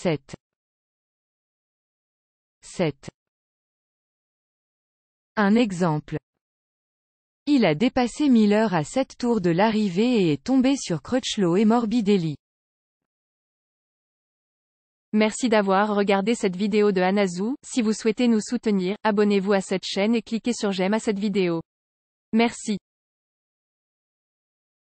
7 7 Un exemple. Il a dépassé Miller à 7 tours de l'arrivée et est tombé sur Crutchlow et Morbidelli. Merci d'avoir regardé cette vidéo de Anazou, si vous souhaitez nous soutenir, abonnez-vous à cette chaîne et cliquez sur j'aime à cette vidéo. Merci.